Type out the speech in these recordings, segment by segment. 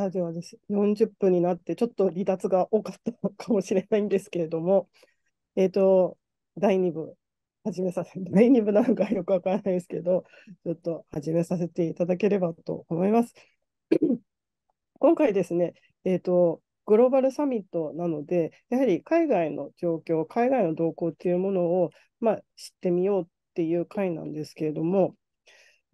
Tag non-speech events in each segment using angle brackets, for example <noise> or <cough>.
ラジオです。40分になって、ちょっと離脱が多かったのかもしれないんですけれども、えっ、ー、と、第2部、始めさせ、て、<laughs> 第2部なんかよくわからないですけど、ちょっと始めさせていただければと思います。<coughs> 今回ですね、えっ、ー、と、グローバルサミットなので、やはり海外の状況、海外の動向っていうものを、まあ、知ってみようっていう回なんですけれども、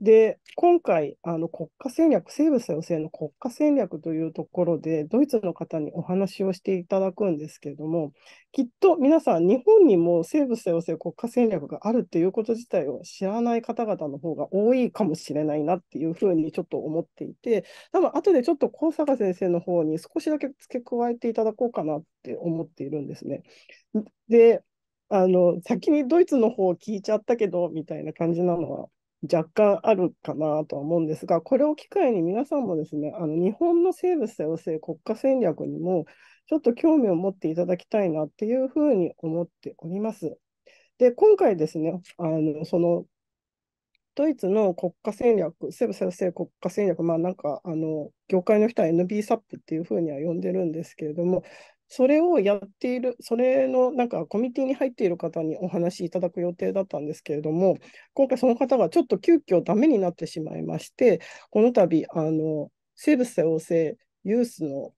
で、今回、あの国家戦略、生物多様性の国家戦略というところで、ドイツの方にお話をしていただくんですけれども、きっと皆さん、日本にも生物多様性国家戦略があるっていうこと自体を知らない方々の方が多いかもしれないなっていうふうにちょっと思っていて、多分後でちょっと高坂先生の方に少しだけ付け加えていただこうかなって思っているんですね。で、あの先にドイツの方を聞いちゃったけどみたいな感じなのは若干あるかなとは思うんですが、これを機会に皆さんもですね、あの日本の生物多様性国家戦略にもちょっと興味を持っていただきたいなっていうふうに思っております。で、今回ですね、あのそのドイツの国家戦略、生物多様性国家戦略、まあなんかあの業界の人は NBSAP っていうふうには呼んでるんですけれども、それをやっている、それのなんかコミュニティに入っている方にお話しいただく予定だったんですけれども、今回その方がちょっと急遽ダメになってしまいまして、この度、あの、生物多様性ユースの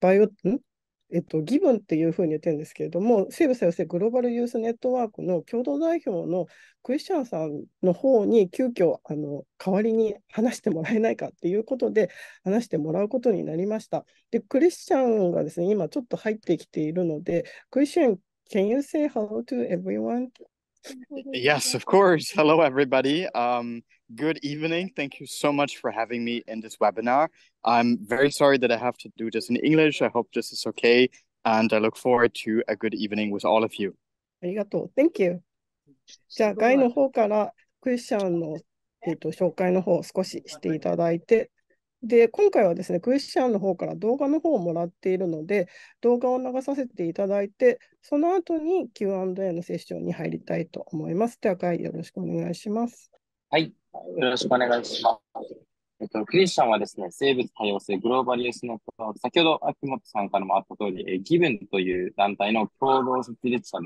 バイオ、んえっと、ギブンっていうふうに言ってるんですけれども、西部先生グローバルユースネットワークの共同代表のクリスチャンさんの方に急遽あの代わりに話してもらえないかっていうことで話してもらうことになりました。で、クリスチャンがですね、今ちょっと入ってきているので、クリスチャン、can you say hello to everyone? <laughs> Yes, of course. Hello, everybody. Um, Good evening. Thank you so much for having me in this webinar. I'm very sorry that I have to do this in English. I hope this is okay. And I look forward to a good evening with all of you. ありがとう。Thank you. じゃあ、外の方からクエスチャンの、えーと、紹介の方を少ししていただいて、で、今回はですね、クエスチャンの方から動画の方をもらっているので、動画を流させていただいて、その後に Q&A のセッションに入りたいと思います。では、会イよろしくお願いします。はい、よろしくお願いします。えっと、クリスチャンはですね、生物多様性グローバリネットワーの、先ほど秋元さんからもあった通り、えー、ギブンという団体の共同設立者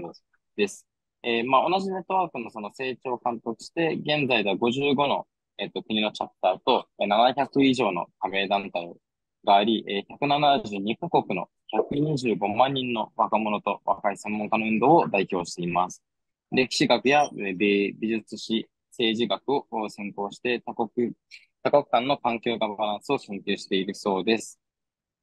です。えー、まあ、同じネットワークのその成長を監督して、現在では55の、えっと、国のチャプターと、700以上の加盟団体があり、えー、172カ国の125万人の若者と若い専門家の運動を代表しています。歴史学や美術史、政治学を専攻して多国、多国間の環境ガバナンスを研究しているそうです。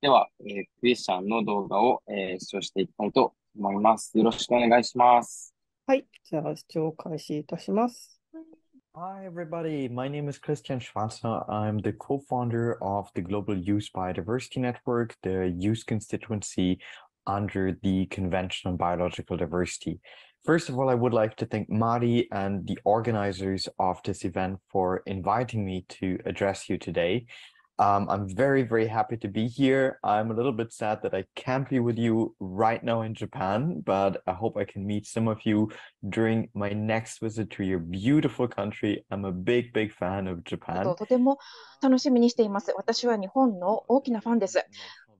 では、えー、クリスチャンの動画を、えー、視聴していきたいと思います。よろしくお願いします。はい、じゃあ視聴開始いたします。Hi, everybody. My name is Christian Schwarzer. I'm the co founder of the Global Youth Biodiversity Network, the youth constituency under the Convention on Biological Diversity. First of all, I would like to thank Mari and the organizers of this event for inviting me to address you today. Um, I'm very, very happy to be here. I'm a little bit sad that I can't be with you right now in Japan, but I hope I can meet some of you during my next visit to your beautiful country. I'm a big, big fan of Japan. とても楽しみにしています。私は日本の大きなファンです。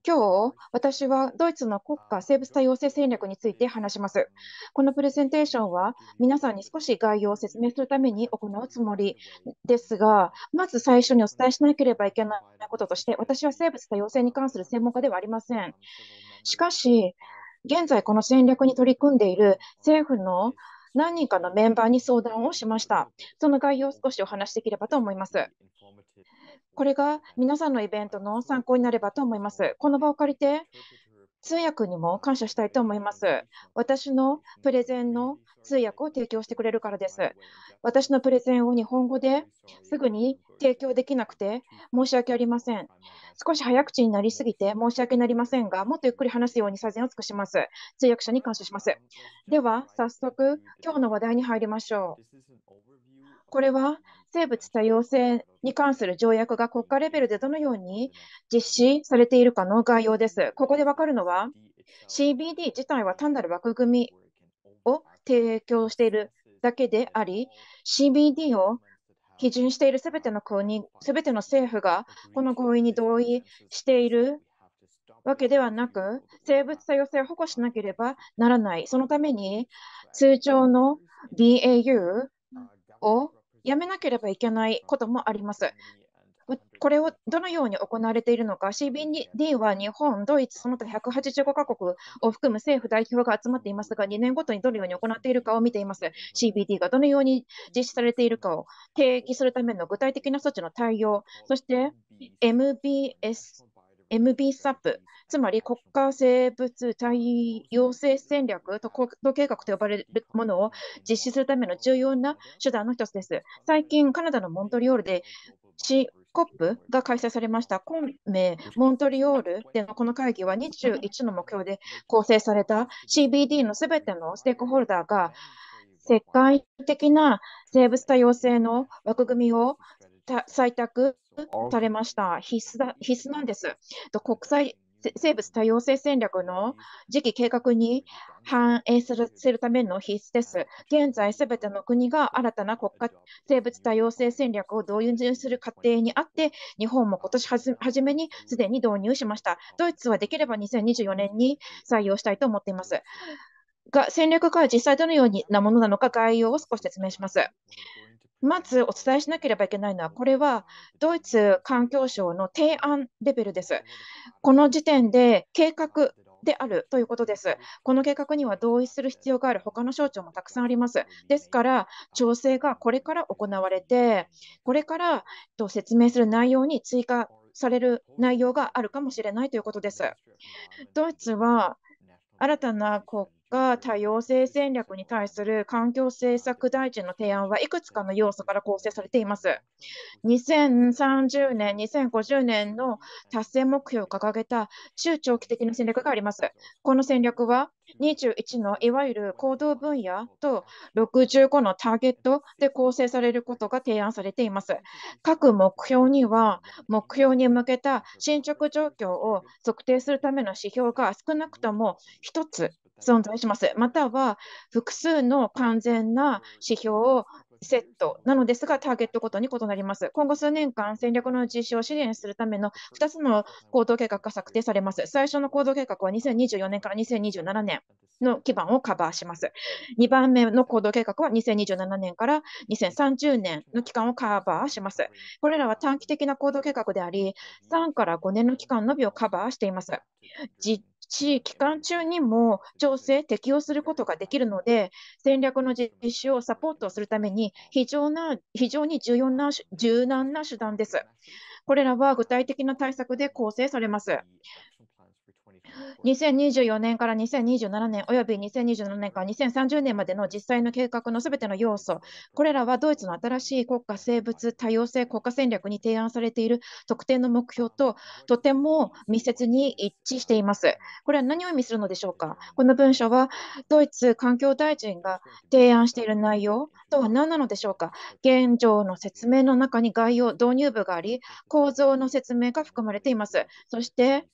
今日、私はドイツの国家生物多様性戦略について話します。このプレゼンテーションは皆さんに少し概要を説明するために行うつもりですが、まず最初にお伝えしなければいけないこととして、私は生物多様性に関する専門家ではありません。しかし、現在この戦略に取り組んでいる政府の何人かのメンバーに相談をしました。その概要を少しお話しできればと思います。これが皆さんのイベントの参考になればと思います。この場を借りて、通訳にも感謝したいと思います。私のプレゼンの通訳を提供してくれるからです。私のプレゼンを日本語ですぐに提供できなくて申し訳ありません。少し早口になりすぎて申し訳なりませんが、もっとゆっくり話すように最善を尽くします。通訳者に感謝します。では、早速、今日の話題に入りましょう。これは生物多様性に関する条約が国家レベルでどのように実施されているかの概要です。ここでわかるのは CBD 自体は単なる枠組みを提供しているだけであり CBD を基準しているすべての国、すべての政府がこの合意に同意しているわけではなく、生物多様性を保護しなければならない。そのために、通常の BAU をやめなければいけないこともあります。これをどのように行われているのか、CBD は日本、ドイツ、その他185カ国を含む政府代表が集まっていますが、2年ごとにどのように行っているかを見ています。CBD がどのように実施されているかを定義するための具体的な措置の対応、そして MBS MBSAP、つまり国家生物対応性戦略と国土計画と呼ばれるものを実施するための重要な手段の一つです。最近、カナダのモントリオールで COP が開催されました。今メ、モントリオールでのこの会議は21の目標で構成された CBD のすべてのステークホルダーが世界的な生物多様性の枠組みを採択されました。必須だ、必須なんです。国際生物多様性戦略の次期計画に反映させるための必須です。現在、すべての国が新たな国家生物多様性戦略を導入する過程にあって、日本も今年初めにすでに導入しました。ドイツはできれば2024年に採用したいと思っています。が戦略が実際どのようなものなのか概要を少し説明します。まずお伝えしなければいけないのは、これはドイツ環境省の提案レベルです。この時点で計画であるということです。この計画には同意する必要がある他の省庁もたくさんあります。ですから、調整がこれから行われて、これから説明する内容に追加される内容があるかもしれないということです。ドイツは新たなが多様性戦略に対する環境政策大臣の提案はいくつかの要素から構成されています。2030年、2050年の達成目標を掲げた中長期的な戦略があります。この戦略は21のいわゆる行動分野と65のターゲットで構成されることが提案されています。各目標には目標に向けた進捗状況を測定するための指標が少なくとも1つ存在します。または複数の完全な指標をセットなのですが、ターゲットごとに異なります。今後数年間、戦略の実施を支援するための2つの行動計画が策定されます。最初の行動計画は2024年から2027年の基盤をカバーします。2番目の行動計画は2027年から2030年の期間をカバーします。これらは短期的な行動計画であり、3から5年の期間のみをカバーしています。し、期間中にも調整、適用することができるので、戦略の実施をサポートするために非常な、非常に重要な、柔軟な手段です。これらは具体的な対策で構成されます。2024年から2027年および2027年から2030年までの実際の計画のすべての要素、これらはドイツの新しい国家生物多様性国家戦略に提案されている特定の目標ととても密接に一致しています。これは何を意味するのでしょうかこの文書はドイツ環境大臣が提案している内容とは何なのでしょうか現状の説明の中に概要、導入部があり、構造の説明が含まれています。そして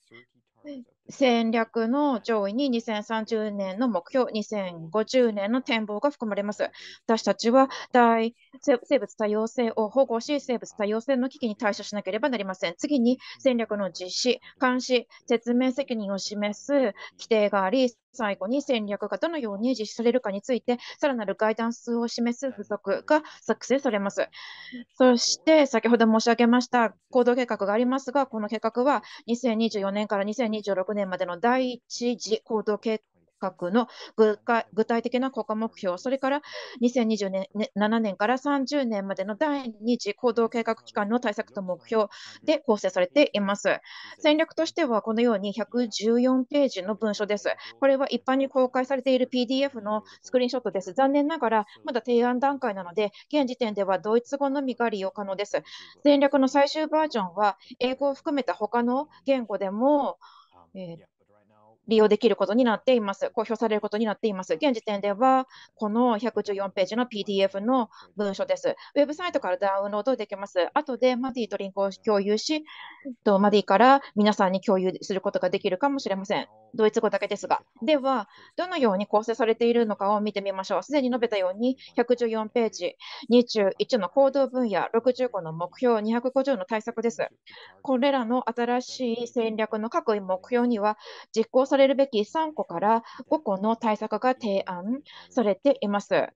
戦略の上位に2030年の目標、2050年の展望が含まれます。私たちは大生物多様性を保護し、生物多様性の危機に対処しなければなりません。次に戦略の実施、監視、説明責任を示す規定があり、最後に戦略がどのように実施されるかについて、さらなるガイダンスを示す付則が作成されます。そして、先ほど申し上げました行動計画がありますが、この計画は2024年から2026年までの第1次行動計画の具体的な国家目標、それから2027年から30年までの第2次行動計画期間の対策と目標で構成されています。戦略としてはこのように114ページの文書です。これは一般に公開されている PDF のスクリーンショットです。残念ながらまだ提案段階なので、現時点ではドイツ語のみが利用可能です。戦略の最終バージョンは英語を含めた他の言語でも、えー利用できることになっています。公表されることになっています。現時点では、この114ページの PDF の文書です。ウェブサイトからダウンロードできます。後でマディとリンクを共有し、とマディから皆さんに共有することができるかもしれません。ドイツ語だけですが。では、どのように構成されているのかを見てみましょう。すでに述べたように、114ページ、21の行動分野、65の目標、250の対策です。これらの新しい戦略の各目標には、実行されされるべき3個から5個の対策が提案されています。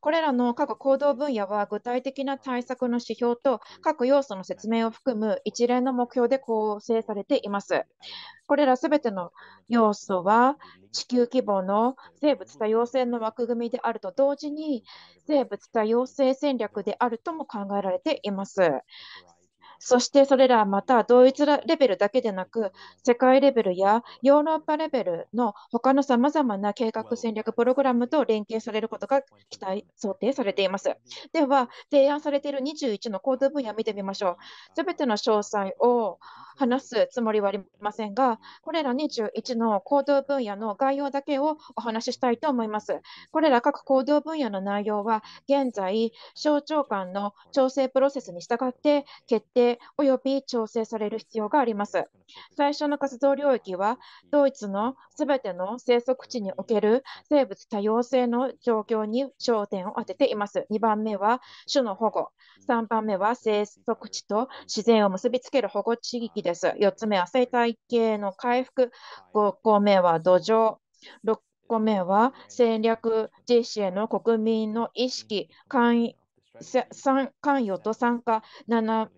これらの各行動分野は具体的な対策の指標と各要素の説明を含む一連の目標で構成されています。これらすべての要素は地球規模の生物多様性の枠組みであると同時に生物多様性戦略であるとも考えられています。そしてそれらはまた同一レベルだけでなく、世界レベルやヨーロッパレベルの他のさまざまな計画戦略プログラムと連携されることが期待、想定されています。では、提案されている21の行動分野を見てみましょう。すべての詳細を話すつもりはありませんが、これら21の行動分野の概要だけをお話ししたいと思います。これら各行動分野の内容は、現在、省庁間の調整プロセスに従って決定お及び調整される必要があります。最初の活動領域は、ドイツのすべての生息地における生物多様性の状況に焦点を当てています。2番目は種の保護。3番目は生息地と自然を結びつける保護地域です。4つ目は生態系の回復。5個目は土壌。6個目は戦略実施への国民の意識、関与と参加。7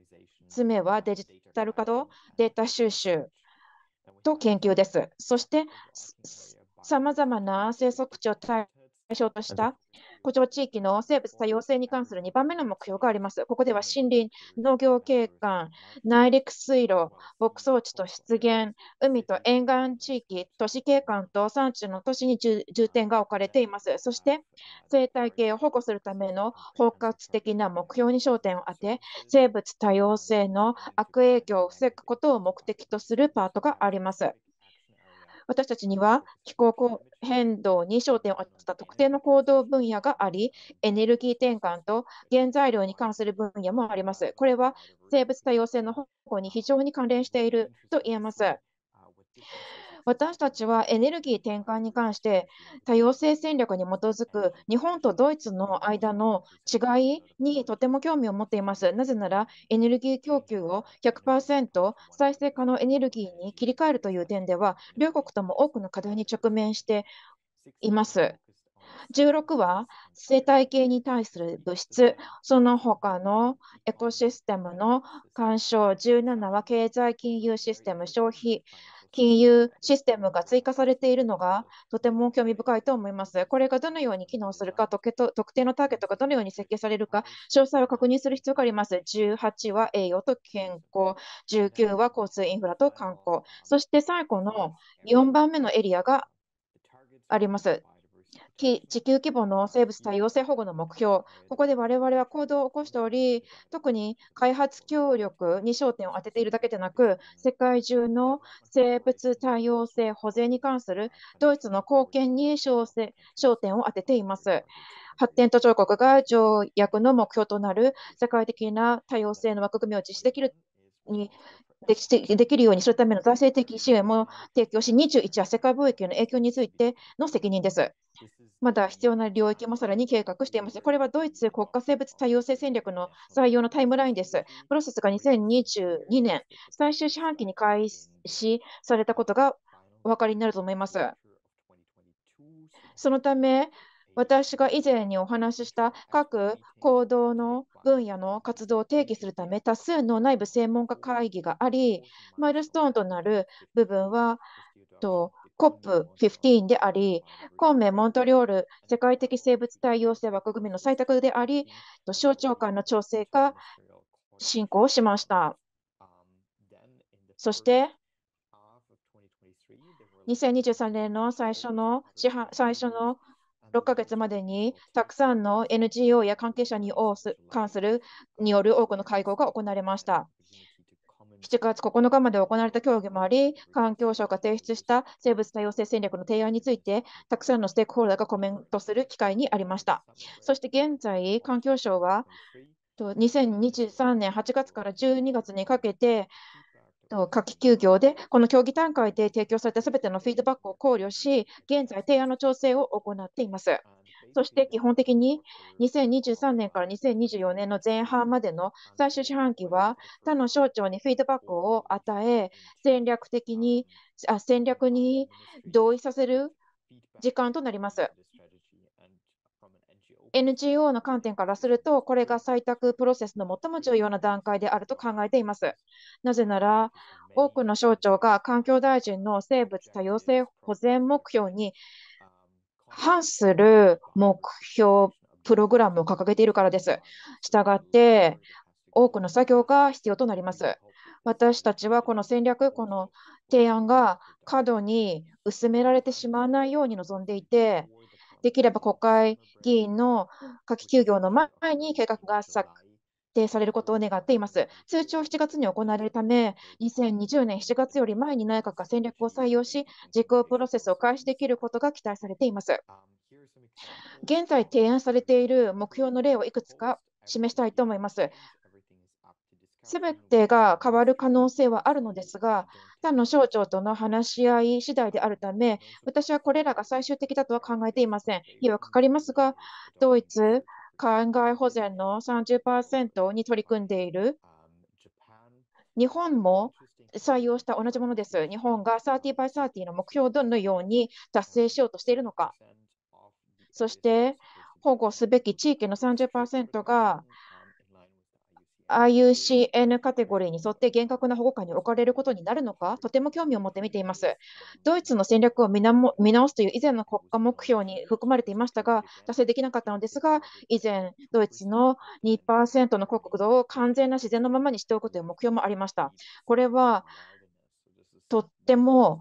つ目はデジタル化とデータ収集と研究です。そして、さまざまな生息地を対象とした古城地域の生物多様性に関する2番目の目標があります。ここでは森林、農業景観、内陸水路、牧草地と湿原、海と沿岸地域、都市景観と産地の都市に重点が置かれています。そして生態系を保護するための包括的な目標に焦点を当て、生物多様性の悪影響を防ぐことを目的とするパートがあります。私たちには気候変動に焦点を当てた特定の行動分野があり、エネルギー転換と原材料に関する分野もあります。これは生物多様性の方向に非常に関連していると言えます。私たちはエネルギー転換に関して多様性戦略に基づく日本とドイツの間の違いにとても興味を持っています。なぜならエネルギー供給を100%再生可能エネルギーに切り替えるという点では両国とも多くの課題に直面しています。16は生態系に対する物質、その他のエコシステムの干渉、17は経済金融システム、消費、金融システムが追加されているのがとても興味深いと思います。これがどのように機能するか、特定のターゲットがどのように設計されるか、詳細を確認する必要があります。18は栄養と健康、19は交通インフラと観光、そして最後の4番目のエリアがあります。地球規模の生物多様性保護の目標、ここで我々は行動を起こしており、特に開発協力に焦点を当てているだけでなく、世界中の生物多様性保全に関するドイツの貢献に焦点を当てています。発展途上国が条約の目標となる世界的な多様性の枠組みを実施できるにできできるようにするための財政的支援も提供し、21は世界貿易の影響についての責任です。まだ必要な領域もさらに計画しています。これはドイツ国家生物多様性戦略の採用のタイムラインです。プロセスが2022年最終四半期に開始されたことがお分かりになると思います。そのため、私が以前にお話しした各行動の分野の活動を定義するため多数の内部専門家会議があり、マイルストーンとなる部分はと COP15 であり、ン明モントリオール世界的生物多様性枠組みの採択であり、省庁間の調整が進行しました。そして、2023年の最初の最初の6ヶ月までにたくさんの NGO や関係者に関するによる多くの会合が行われました。7月9日まで行われた協議もあり、環境省が提出した生物多様性戦略の提案について、たくさんのステークホルダーがコメントする機会にありました。そして現在、環境省は2023年8月から12月にかけて、夏季休業で、この競技段階で提供されたすべてのフィードバックを考慮し、現在、提案の調整を行っています。そして基本的に2023年から2024年の前半までの最終四半期は、他の省庁にフィードバックを与え、戦略的に、あ戦略に同意させる時間となります。NGO の観点からすると、これが採択プロセスの最も重要な段階であると考えています。なぜなら、多くの省庁が環境大臣の生物多様性保全目標に反する目標プログラムを掲げているからです。したがって、多くの作業が必要となります。私たちはこの戦略、この提案が過度に薄められてしまわないように望んでいて、できれば国会議員の夏季休業の前に計画が策定されることを願っています。通常7月に行われるため、2020年7月より前に内閣が戦略を採用し、実行プロセスを開始できることが期待されています。現在提案されている目標の例をいくつか示したいと思います。すべてが変わる可能性はあるのですが、他の省庁との話し合い次第であるため、私はこれらが最終的だとは考えていません。費はかかりますが、ドイツ、海外保全の30%に取り組んでいる。日本も採用した同じものです。日本が30 by 30の目標をどのように達成しようとしているのか。そして、保護すべき地域の30%が IUCN カテゴリーに沿って厳格な保護下に置かれることになるのか、とても興味を持って見ています。ドイツの戦略を見直すという以前の国家目標に含まれていましたが、達成できなかったのですが、以前、ドイツの2%の国土を完全な自然のままにしておくという目標もありました。これはとっても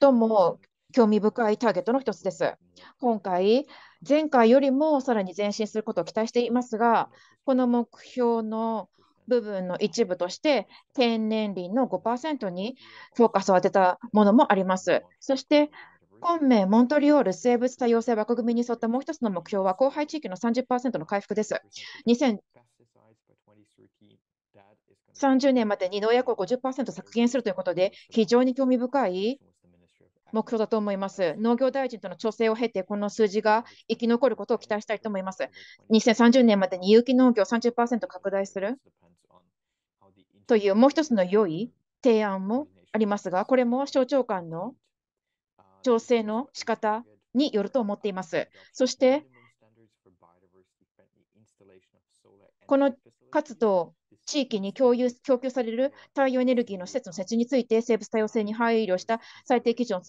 最も興味深いターゲットの一つです。今回、前回よりもさらに前進することを期待していますが、この目標の部分の一部として天然林の5%にフォーカスを当てたものもあります。そして本名モントリオール生物多様性枠組みに沿ったもう一つの目標は後廃地域の30%の回復です。2030年までに農薬を50%削減するということで非常に興味深い目標だと思います。農業大臣との調整を経て、この数字が生き残ることを期待したいと思います。2030年までに有機農業30%拡大する。というもう一つの良い提案もありますが、これも省庁間の調整の仕方によると思っています。そして、この活動、地域に共有供給される太陽エネルギーの施設の設置について、生物多様性に配慮した最低基準を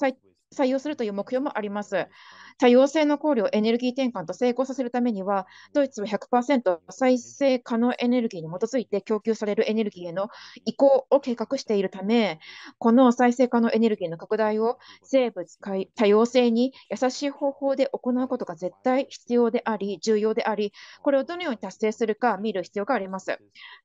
採用するという目標もあります。多様性の考慮をエネルギー転換と成功させるためには、ドイツは100%再生可能エネルギーに基づいて供給されるエネルギーへの移行を計画しているため、この再生可能エネルギーの拡大を生物多様性に優しい方法で行うことが絶対必要であり、重要であり、これをどのように達成するか見る必要があります。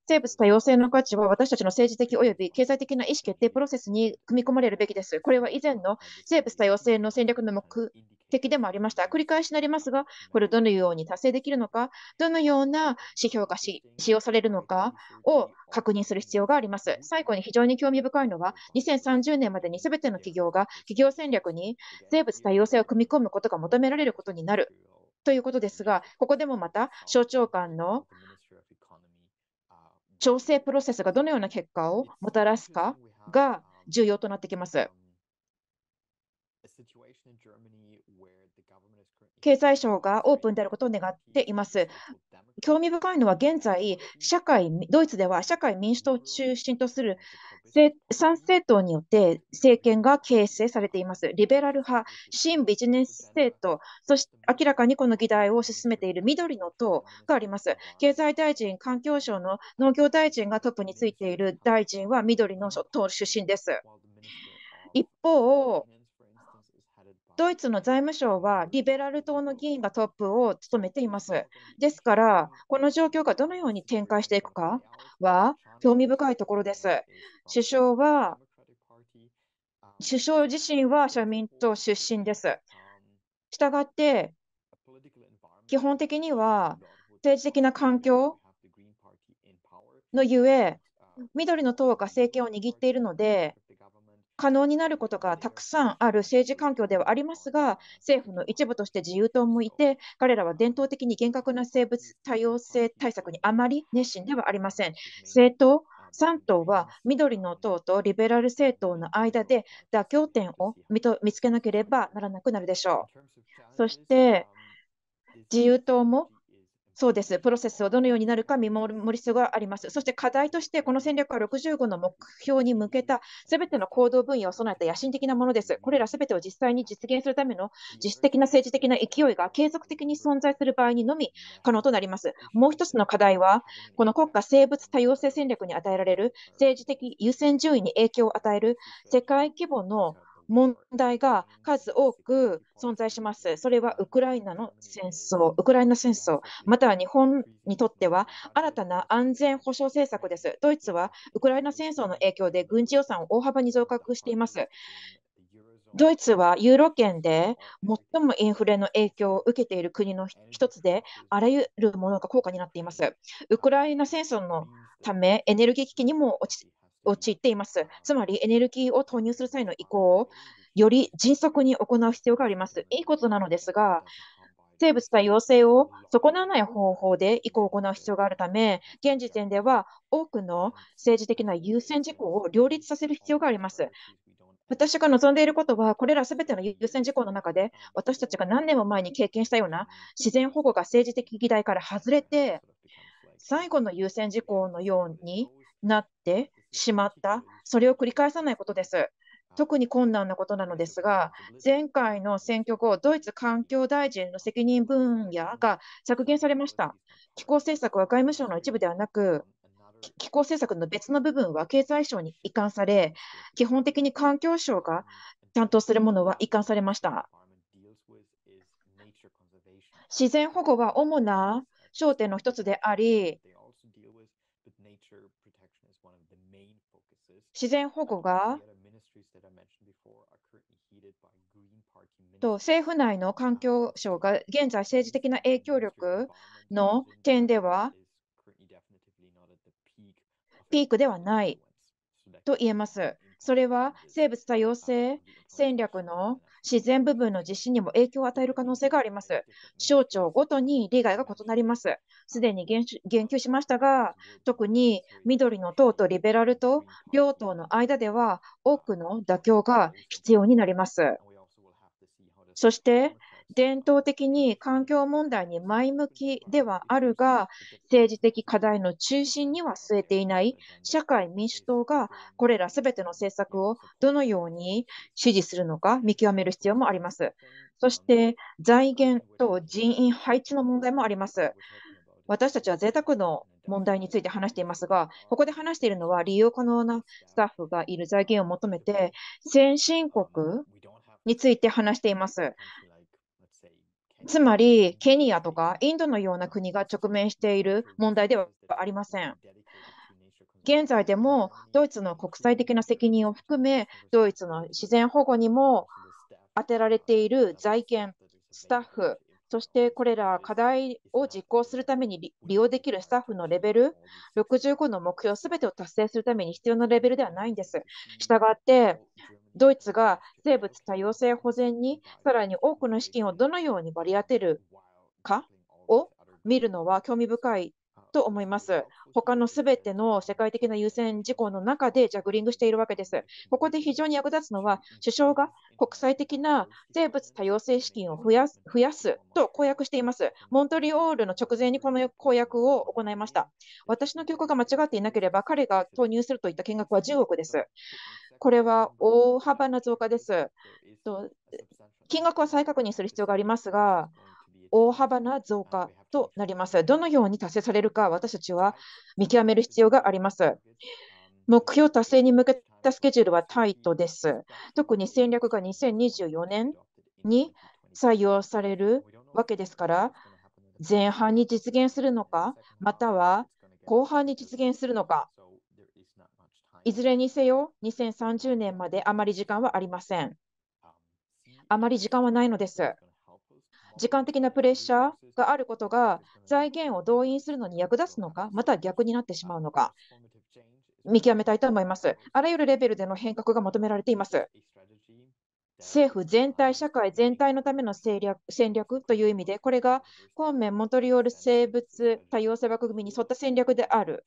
生物多様性の価値は私たちの政治的及び経済的な意思決定プロセスに組み込まれるべきです。これは以前の生物多様性の戦略の目的でもありました。繰り返しになりますが、これをどのように達成できるのか、どのような指標が使用されるのかを確認する必要があります。最後に非常に興味深いのは、2030年までにすべての企業が企業戦略に生物多様性を組み込むことが求められることになるということですが、ここでもまた省庁間の調整プロセスがどのような結果をもたらすかが重要となってきます。経済省がオープンであることを願っています。興味深いのは現在、社会、ドイツでは社会民主党を中心とする参政党によって政権が形成されています。リベラル派、新ビジネス政党、そして明らかにこの議題を進めている緑の党があります。経済大臣、環境省の農業大臣がトップについている大臣は緑の党出身です。一方、ドイツの財務省はリベラル党の議員がトップを務めています。ですから、この状況がどのように展開していくかは興味深いところです。首相は、首相自身は社民党出身です。したがって、基本的には政治的な環境のゆえ、緑の党が政権を握っているので、可能になることがたくさんある政治環境ではありますが、政府の一部として自由党もいて、彼らは伝統的に厳格な生物多様性対策にあまり熱心ではありません。政党3党は緑の党とリベラル政党の間で妥協点を見つけなければならなくなるでしょう。そして自由党もそうです。プロセスをどのようになるか見守る必要があります。そして課題として、この戦略は65の目標に向けたすべての行動分野を備えた野心的なものです。これらすべてを実際に実現するための実質的な政治的な勢いが継続的に存在する場合にのみ可能となります。もう一つの課題は、この国家生物多様性戦略に与えられる政治的優先順位に影響を与える世界規模の問題が数多く存在します。それはウクライナの戦争、ウクライナ戦争、または日本にとっては新たな安全保障政策です。ドイツはウクライナ戦争の影響で軍事予算を大幅に増額しています。ドイツはユーロ圏で最もインフレの影響を受けている国の一つで、あらゆるものが高価になっています。ウクライナ戦争のため、エネルギー危機にも陥っています。つまり、エネルギーを投入する際の移行をより迅速に行う必要があります。いいことなのですが、生物多様性を損なわない方法で移行を行う必要があるため、現時点では多くの政治的な優先事項を両立させる必要があります。私が望んでいることは、これらすべての優先事項の中で、私たちが何年も前に経験したような自然保護が政治的議題から外れて、最後の優先事項のようになってしまった、それを繰り返さないことです。特に困難なことなのですが、前回の選挙後、ドイツ環境大臣の責任分野が削減されました。気候政策は外務省の一部ではなく、気候政策の別の部分は経済省に移管され、基本的に環境省が担当するものは移管されました。自然保護は主な焦点の一つであり、自然保護がと政府内の環境省が現在政治的な影響力の点ではピークではないと言えます。それは生物多様性戦略の自然部分の実施にも影響を与える可能性があります。省庁ごとに利害が異なります。すでに言及しましたが、特に緑の党とリベラル党、両党の間では多くの妥協が必要になります。そして、伝統的に環境問題に前向きではあるが、政治的課題の中心には据えていない社会民主党が、これらすべての政策をどのように支持するのか見極める必要もあります。そして、財源と人員配置の問題もあります。私たちは贅沢の問題について話していますが、ここで話しているのは利用可能なスタッフがいる財源を求めて、先進国について話しています。つまり、ケニアとかインドのような国が直面している問題ではありません。現在でもドイツの国際的な責任を含め、ドイツの自然保護にも当てられている財源、スタッフ、そしてこれら課題を実行するために利用できるスタッフのレベル、65の目標すべてを達成するために必要なレベルではないんです。したがって、ドイツが生物多様性保全にさらに多くの資金をどのように割り当てるかを見るのは興味深いと思います。他のすべての世界的な優先事項の中でジャグリングしているわけです。ここで非常に役立つのは、首相が国際的な生物多様性資金を増やす増やすと公約しています。モントリオールの直前にこの公約を行いました。私の記憶が間違っていなければ、彼が投入するといった金額は10億です。これは大幅な増加です。金額は再確認する必要がありますが、大幅な増加となります。どのように達成されるか、私たちは見極める必要があります。目標達成に向けたスケジュールはタイトです。特に戦略が2024年に採用されるわけですから、前半に実現するのか、または後半に実現するのか、いずれにせよ、2030年まであまり時間はありません。あまり時間はないのです。時間的なプレッシャーがあることが財源を動員するのに役立つのか、また逆になってしまうのか、見極めたいと思います。あらゆるレベルでの変革が求められています。政府全体、社会全体のための戦略戦略という意味で、これが今面モントリオール生物多様性枠組みに沿った戦略である。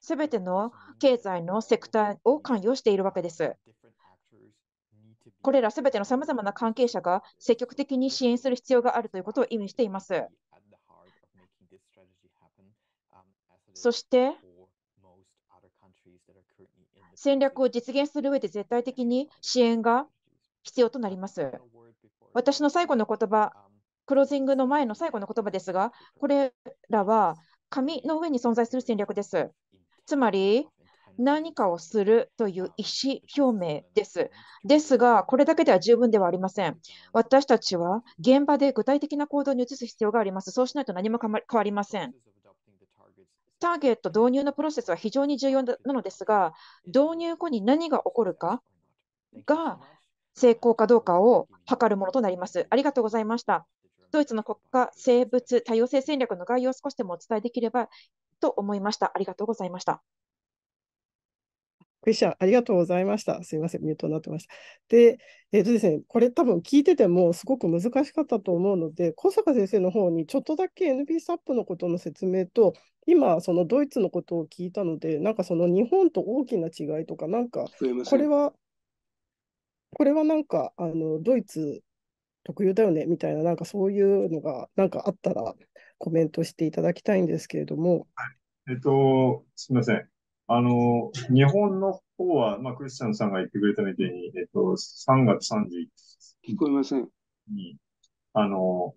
すべての経済のセクターを関与しているわけです。これらすべてのさまざまな関係者が積極的に支援する必要があるということを意味しています。そして、戦略を実現する上で絶対的に支援が必要となります。私の最後の言葉、クロージングの前の最後の言葉ですが、これらは紙の上に存在する戦略です。つまり、何かをするという意思表明です。ですが、これだけでは十分ではありません。私たちは現場で具体的な行動に移す必要があります。そうしないと何も変わりません。ターゲット導入のプロセスは非常に重要なのですが、導入後に何が起こるかが成功かどうかを図るものとなります。ありがとうございました。ドイツの国家生物多様性戦略の概要を少しでもお伝えできればと思いました。ありがとうございました。クリスチャン、ありがとうございました。すいません、ミュートになってました。で、えっ、ー、とですね、これ多分聞いててもすごく難しかったと思うので、小坂先生の方にちょっとだけ NB サップのことの説明と、今、そのドイツのことを聞いたので、なんかその日本と大きな違いとか、なんか、これは、これはなんか、あのドイツ特有だよねみたいな、なんかそういうのが、なんかあったらコメントしていただきたいんですけれども。はい、えっ、ー、と、すみません。あの、日本の方は、まあ、クリスチャンさんが言ってくれたみたいに、えっと、3月31日。聞こえません。に、あの、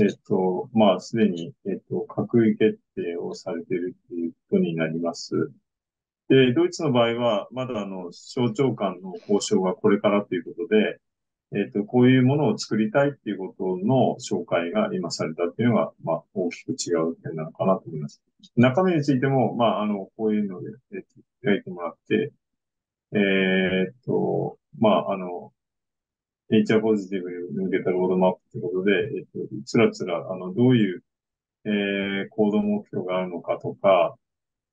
えっと、まあ、すでに、えっと、閣議決定をされているということになります。で、ドイツの場合は、まだあの、省庁間の交渉がこれからということで、えっ、ー、と、こういうものを作りたいっていうことの紹介が今されたっていうのが、まあ、大きく違う点なのかなと思います。中身についても、まあ、あの、こういうので、えっ、と、開いてもらって、えっ、ー、と、まあ、あの、HR ポジティブに向けたロードマップってことで、えっ、と、つらつら、あの、どういう、えー、行動目標があるのかとか、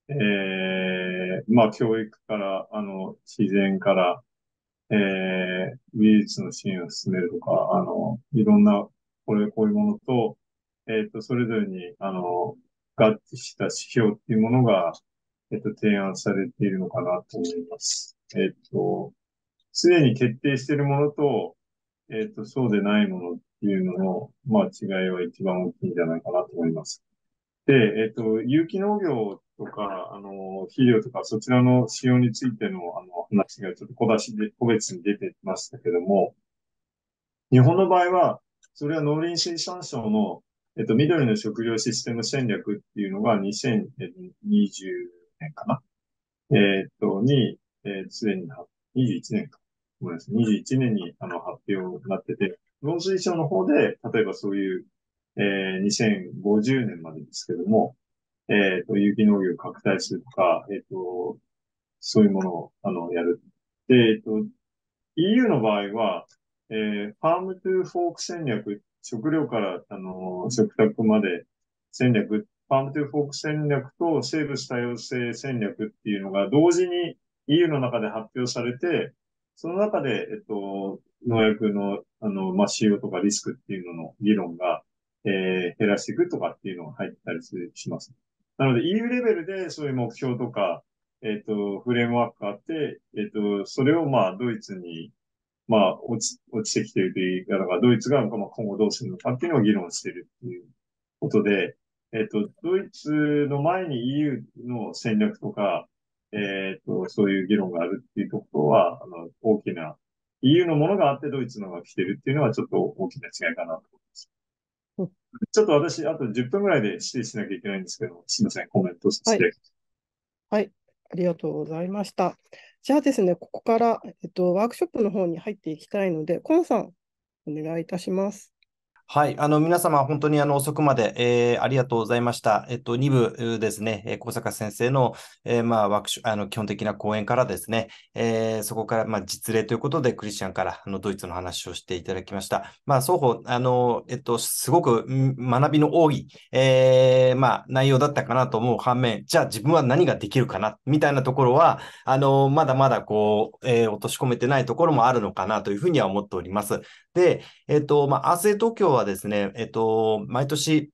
えー、まあ、教育から、あの、自然から、えー、ル術の支援を進めるとか、あの、いろんな、これ、こういうものと、えっ、ー、と、それぞれに、あの、合致した指標っていうものが、えっ、ー、と、提案されているのかなと思います。えっ、ー、と、すでに決定しているものと、えっ、と、そうでないものっていうのの、まあ、違いは一番大きいんじゃないかなと思います。で、えっ、と、有機農業とか、あの、肥料とか、そちらの使用についての、あの、話がちょっと小出しで、個別に出てましたけども、日本の場合は、それは農林水産省の、えっと、緑の食料システム戦略っていうのが2020年かなえー、っと、に、えー、すでに、21年か。ごめんなさい。21年に、あの、発表になってて、農水省の方で、例えばそういう、えー、2050年までですけども、えっ、ー、と、有機農業を拡大するとか、えっ、ー、と、そういうものを、あの、やる。で、えっ、ー、と、EU の場合は、えー、ファームトゥーフォーク戦略、食料から、あの、食卓まで戦略、ファームトゥーフォーク戦略と生物多様性戦略っていうのが同時に EU の中で発表されて、その中で、えっと、農薬の、あの、ま使用とかリスクっていうのの議論が、えー、減らしていくとかっていうのが入ったりします。なので EU レベルでそういう目標とか、えっ、ー、と、フレームワークがあって、えっ、ー、と、それをまあドイツに、まあ落ち、落ちてきているというか、だからドイツが今後どうするのかっていうのを議論してるっていうことで、えっ、ー、と、ドイツの前に EU の戦略とか、えっ、と、そういう議論があるっていうところは、あの、大きな EU のものがあってドイツのが来てるっていうのはちょっと大きな違いかなと思います。<laughs> ちょっと私、あと10分ぐらいで指示しなきゃいけないんですけど、すみません、コメントさせて。はい、はい、ありがとうございました。じゃあですね、ここから、えっと、ワークショップの方に入っていきたいので、コンさん、お願いいたします。はい。あの、皆様、本当にあの、遅くまで、えー、ありがとうございました。えっと、2部ですね、えー、小坂先生の、えー、まあ、ワークシあの、基本的な講演からですね、えー、そこから、まあ、実例ということで、クリスチャンから、あの、ドイツの話をしていただきました。まあ、双方、あの、えっと、すごく学びの多い、えー、まあ、内容だったかなと思う反面、じゃあ自分は何ができるかな、みたいなところは、あの、まだまだこう、えー、落とし込めてないところもあるのかなというふうには思っております。で、えっと、まあ、アセトキはですね、えっと、毎年、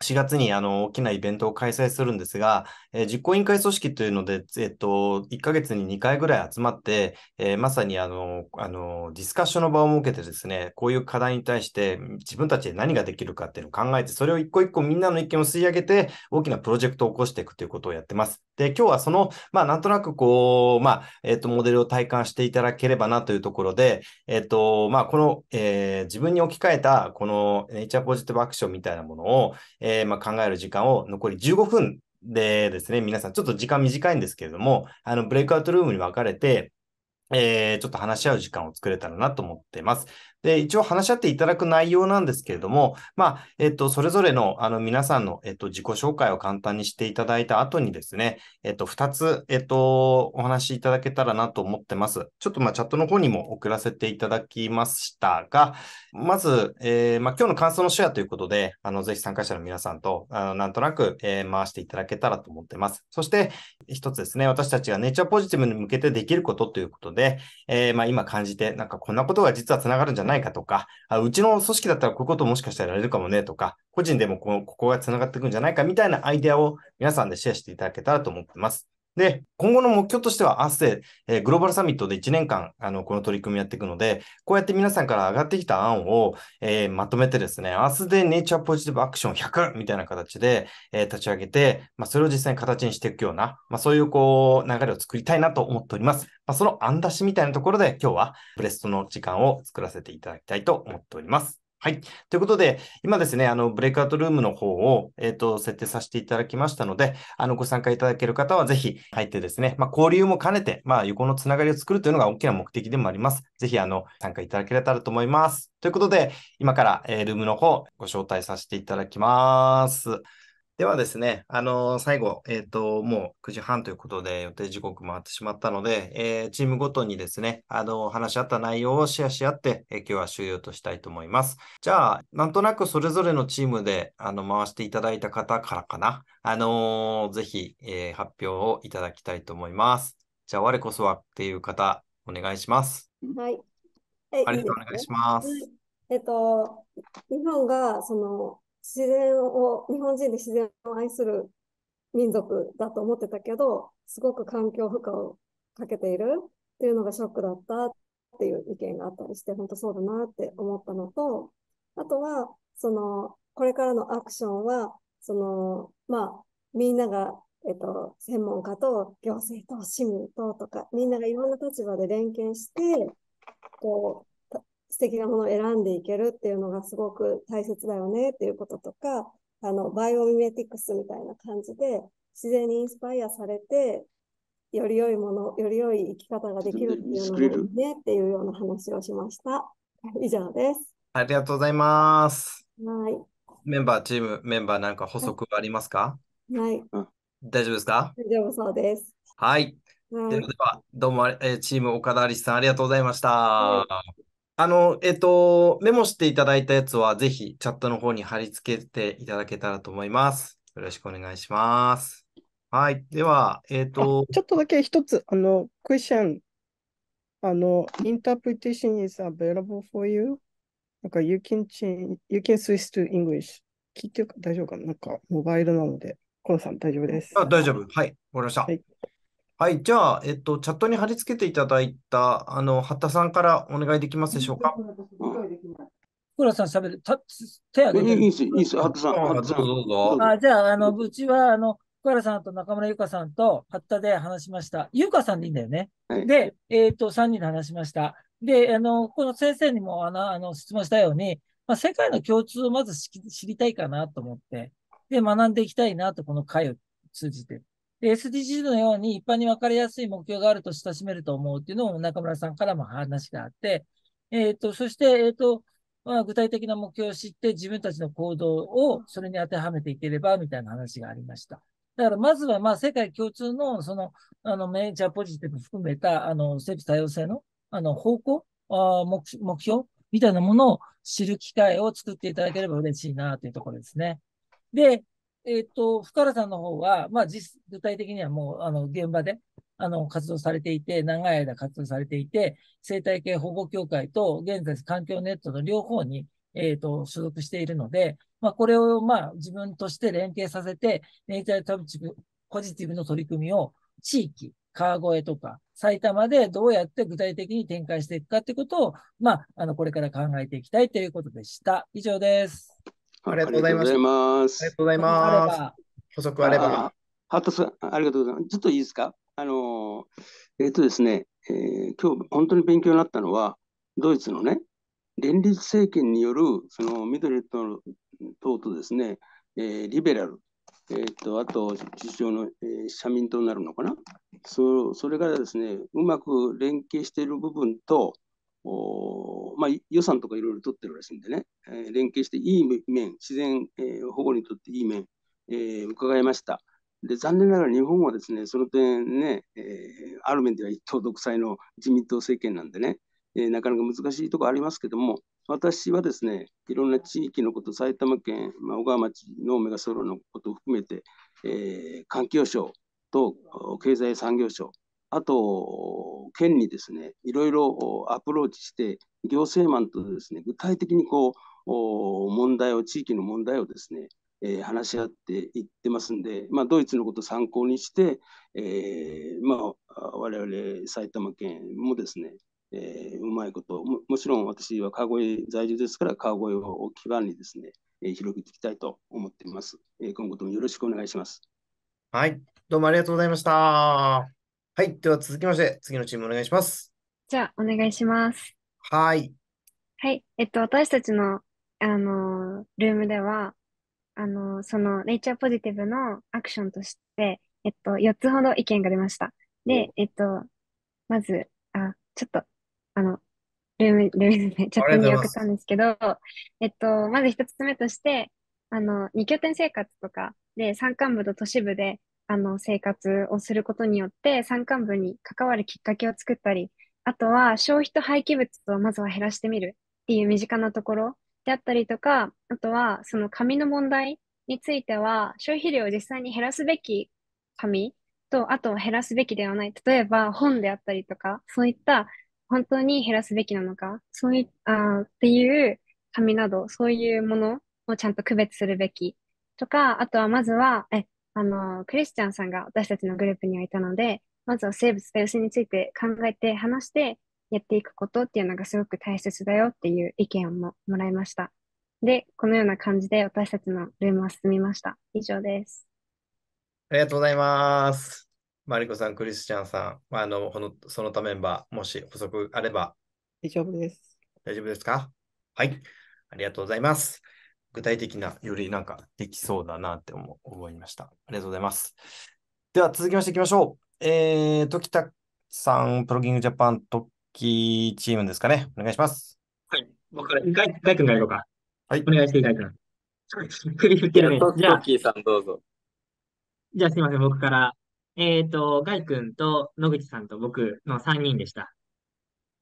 4月にあの大きなイベントを開催するんですが、えー、実行委員会組織というので、えっと、1ヶ月に2回ぐらい集まって、えー、まさにあのあのディスカッションの場を設けてですね、こういう課題に対して自分たちで何ができるかっていうのを考えて、それを一個一個みんなの意見を吸い上げて、大きなプロジェクトを起こしていくということをやってます。で、今日はその、まあ、なんとなくこう、まあ、えっと、モデルを体感していただければなというところで、えっと、まあ、この、えー、自分に置き換えた、このネイチャーポジティブアクションみたいなものを、えー、ま考える時間を残り15分でですね、皆さん、ちょっと時間短いんですけれども、あの、ブレイクアウトルームに分かれて、えー、ちょっと話し合う時間を作れたらなと思ってます。で、一応話し合っていただく内容なんですけれども、まあ、えっと、それぞれの、あの、皆さんの、えっと、自己紹介を簡単にしていただいた後にですね、えっと、二つ、えっと、お話しいただけたらなと思ってます。ちょっと、まあ、チャットの方にも送らせていただきましたが、まず、えー、まあ、今日の感想のシェアということで、あの、ぜひ参加者の皆さんと、あの、なんとなく、えー、回していただけたらと思ってます。そして、一つですね、私たちがネイチャーポジティブに向けてできることということで、えー、まあ、今感じて、なんかこんなことが実はつながるんじゃないないかとか、あうちの組織だったらこういうこともしかしたらやれるかもねとか、個人でもここが繋がっていくんじゃないかみたいなアイデアを皆さんでシェアしていただけたらと思ってます。で、今後の目標としては、アッセ、えー、グローバルサミットで1年間、あの、この取り組みやっていくので、こうやって皆さんから上がってきた案を、えー、まとめてですね、アースでネイチャーポジティブアクション100みたいな形で、えー、立ち上げて、まあ、それを実際に形にしていくような、まあ、そういう、こう、流れを作りたいなと思っております。まあ、その案出しみたいなところで、今日はブレストの時間を作らせていただきたいと思っております。はい。ということで、今ですね、あの、ブレイクアウトルームの方を、えっ、ー、と、設定させていただきましたので、あの、ご参加いただける方は、ぜひ入ってですね、まあ、交流も兼ねて、まあ、横のつながりを作るというのが大きな目的でもあります。ぜひ、あの、参加いただけたらと思います。ということで、今から、えー、ルームの方、ご招待させていただきます。ではですね、あの最後、えっ、ー、と、もう9時半ということで予定時刻回ってしまったので、えー、チームごとにですね、あの話し合った内容をシェアし合って、えー、今日は終了としたいと思います。じゃあ、なんとなくそれぞれのチームであの回していただいた方からかな、あのぜひ、え発表をいただきたいと思います。じゃあ、我こそはっていう方、お願いします。はい。はい、ありがとうお願いします。えっと、日本が、その、自然を、日本人で自然を愛する民族だと思ってたけど、すごく環境負荷をかけているっていうのがショックだったっていう意見があったりして、本当そうだなって思ったのと、あとは、その、これからのアクションは、その、まあ、みんなが、えっと、専門家と行政と市民ととか、みんながいろんな立場で連携して、こう、素敵なものを選んでいけるっていうのがすごく大切だよねっていうこととか、あの、バイオミメティクスみたいな感じで、自然にインスパイアされて、より良いもの、より良い生き方ができるっていうのね、っていうような話をしました。以上です。ありがとうございます。はい。メンバー、チームメンバー、なんか補足ありますか、はい、大丈夫ですか大丈夫そうです。はい。はい、では、どうも、えー、チーム岡田スさん、ありがとうございました。はいあの、えっと、メモしていただいたやつは、ぜひチャットの方に貼り付けていただけたらと思います。よろしくお願いします。はい。では、えっと。ちょっとだけ一つ、あの、クエスチョン。あの、インタープリテ e シ a t i s available for you. なんか、you can change, you can switch to English. 聞いてるか大丈夫かななんか、モバイルなので、コロさん大丈夫です。あ、大丈夫。はい。わかりました。はいはい、じゃあ、えっと、チャットに貼り付けていただいた、あの、八田さんからお願いできますでしょうか。福原さんべる。た、手挙げて。いいです、いいです、八田さん。どうぞ。あ、じゃあ、あの、うちは、あの、福原さんと中村優香さんと八田で話しました。優香さんでいいんだよね。はい、で、えっ、ー、と、3人で話しました。で、あの、この先生にもあのあの質問したように、まあ、世界の共通をまず知りたいかなと思って、で、学んでいきたいなと、この会を通じて。で、SDGs のように一般に分かりやすい目標があると親しめると思うっていうのを中村さんからも話があって、えっ、ー、と、そして、えっ、ー、と、まあ、具体的な目標を知って自分たちの行動をそれに当てはめていければみたいな話がありました。だからまずはまあ世界共通のそのあのメジャーポジティブ含めたあの政府多様性のあの方向あ目、目標みたいなものを知る機会を作っていただければ嬉しいなというところですね。で、えっ、ー、と、福原さんの方は、まあ実、具体的にはもう、あの、現場で、あの、活動されていて、長い間活動されていて、生態系保護協会と現在環境ネットの両方に、えっ、ー、と、所属しているので、まあ、これを、まあ、自分として連携させて、ネイチャータブチブポジティブの取り組みを地域、川越とか埼玉でどうやって具体的に展開していくかってことを、まあ、あの、これから考えていきたいということでした。以上です。ありがとうございます。ありがとうございます。補足あれば。ハットさん、ありがとうございます。ちょっといいですかあの、えっ、ー、とですね、えー、今日本当に勉強になったのは、ドイツのね、連立政権によるそのミドレット党とですね、えー、リベラル、えーと、とあと首相の、えー、社民党になるのかなそ、それがですね、うまく連携している部分と、おまあ、予算とかいろいろ取ってるらしいんでね、えー、連携していい面、自然、えー、保護にとっていい面、えー、伺いました。で残念ながら日本はですね、その点ね、えー、ある面では一党独裁の自民党政権なんでね、えー、なかなか難しいところありますけども、私はですね、いろんな地域のこと、埼玉県、まあ、小川町のメガソロのことを含めて、えー、環境省と経済産業省、あと、県にですね、いろいろアプローチして、行政マンとですね、具体的にこう、問題を、地域の問題をですね、えー、話し合っていってますんで、まあ、ドイツのことを参考にして、えーまあ、我々埼玉県もですね、えー、うまいことも、もちろん私は川越在住ですから、川越を基盤にですね、えー、広げていきたいと思っています、えー。今後ともよろしくお願いします。はい、どうもありがとうございました。はい。では続きまして、次のチームお願いします。じゃあ、お願いします。はい。はい。えっと、私たちの、あのルームでは、あのその、ネイチャーポジティブのアクションとして、えっと、4つほど意見が出ました。で、えっと、まず、あ、ちょっと、あの、ルーム、ルームで、ね、チャットに送ったんですけど、えっと、まず1つ目として、あの、二拠点生活とかで山間部と都市部であの生活をすることによって山間部に関わるきっかけを作ったり、あとは消費と廃棄物をまずは減らしてみるっていう身近なところであったりとか、あとはその紙の問題については消費量を実際に減らすべき紙と、あと減らすべきではない。例えば本であったりとか、そういった本当に減らすべきなのか、そういあっていう紙など、そういうものをちゃんと区別するべきとか、あとはまずは、え、あの、クリスチャンさんが私たちのグループにはいたので、まずは生物多様性について考えて話してやっていくことっていうのがすごく大切だよっていう意見をももらいました。で、このような感じで私たちのルームは進みました。以上です。ありがとうございます。マリコさん、クリスチャンさん、あの、このその他メンバー、もし補足あれば。大丈夫です。大丈夫ですかはい。ありがとうございます。具体的な、よりなんかできそうだなって思思いました。ありがとうございます。では続きましていきましょう。えー、時田さん、プロギングジャパン、トッキーチームですかね。お願いします。はい。僕から、ガイガイ君がやろうか。はい。お願いして、ガイ君。首振ってるね。じゃあ、トッキーさんどうぞ。じゃあ、すいません、僕から。えっ、ー、と、ガイ君と野口さんと僕の3人でした。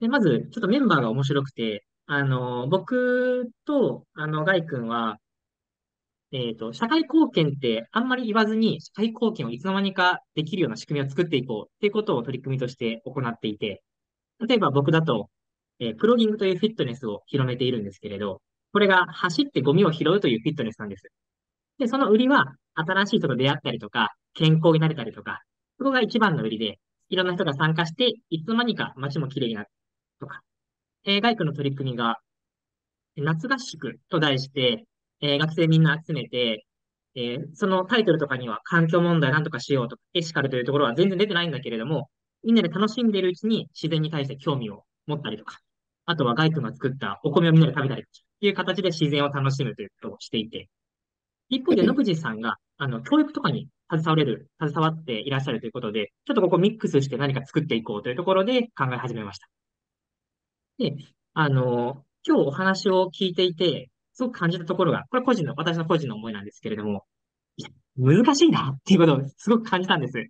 で、まず、ちょっとメンバーが面白くて、あの、僕と、あの、ガイ君は、えっと、社会貢献ってあんまり言わずに、社会貢献をいつの間にかできるような仕組みを作っていこうっていうことを取り組みとして行っていて、例えば僕だと、えー、プロギングというフィットネスを広めているんですけれど、これが走ってゴミを拾うというフィットネスなんです。で、その売りは、新しい人と出会ったりとか、健康になれたりとか、そこが一番の売りで、いろんな人が参加して、いつの間にか街も綺麗になるとか、えー、外区の取り組みが、夏合宿と題して、えー、学生みんな集めて、えー、そのタイトルとかには環境問題なんとかしようとか、エシカルというところは全然出てないんだけれども、みんなで楽しんでいるうちに自然に対して興味を持ったりとか、あとは外区が作ったお米をみんなで食べたりという形で自然を楽しむということをしていて、一方で野口さんが、あの、教育とかに携われる、携わっていらっしゃるということで、ちょっとここミックスして何か作っていこうというところで考え始めました。で、あの、今日お話を聞いていて、すごく感じたところが、これ個人の、私の個人の思いなんですけれども、いや、難しいなっていうことをすごく感じたんです。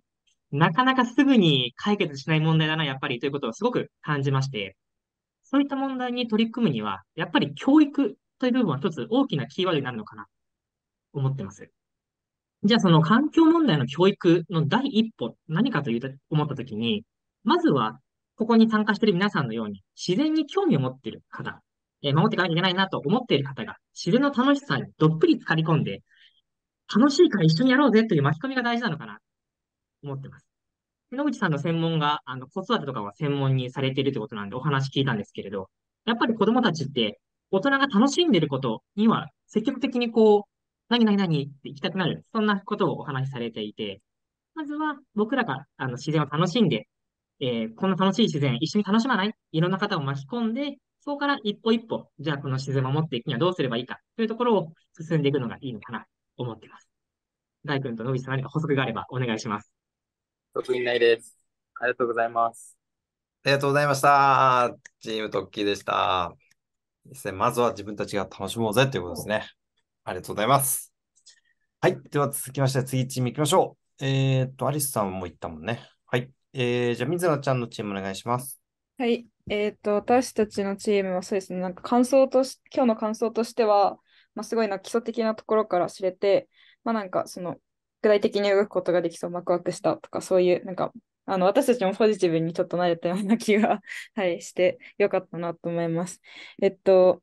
なかなかすぐに解決しない問題だな、やっぱりということをすごく感じまして、そういった問題に取り組むには、やっぱり教育という部分は一つ大きなキーワードになるのかな、思ってます。じゃあその環境問題の教育の第一歩、何かというと思ったときに、まずはここに参加している皆さんのように、自然に興味を持っている方、えー、守っていかなきゃいけないなと思っている方が、自然の楽しさにどっぷり浸かり込んで、楽しいから一緒にやろうぜという巻き込みが大事なのかな、と思ってます。野口さんの専門が、あの、子育てとかは専門にされているということなんでお話聞いたんですけれど、やっぱり子供たちって、大人が楽しんでいることには、積極的にこう、何々何って行きたくなる、そんなことをお話しされていて、まずは僕らがあの自然を楽しんで、えー、この楽しい自然、一緒に楽しまないいろんな方を巻き込んで、そこから一歩一歩、じゃあこの自然を守っていくにはどうすればいいかというところを進んでいくのがいいのかなと思っています。大君と野口さん何か補足があればお願いします。特にないです。ありがとうございます。ありがとうございました。チームトッキーでした。ですね、まずは自分たちが楽しもうぜということですね。ありがとうございます。はい。では続きまして、次チーム行きましょう。えー、っと、アリスさんも言ったもんね。えー、じゃあ、水野ちゃんのチームお願いします。はい。えっ、と、私たちのチームはそうですね、なんか感想とし、今日の感想としては、まあ、すごいな基礎的なところから知れて、まあ、なんかその、具体的に動くことができそう、ワクワクしたとか、そういう、なんか、あの、私たちもポジティブにちょっと慣れたような気がはい、して、よかったなと思います。えっと、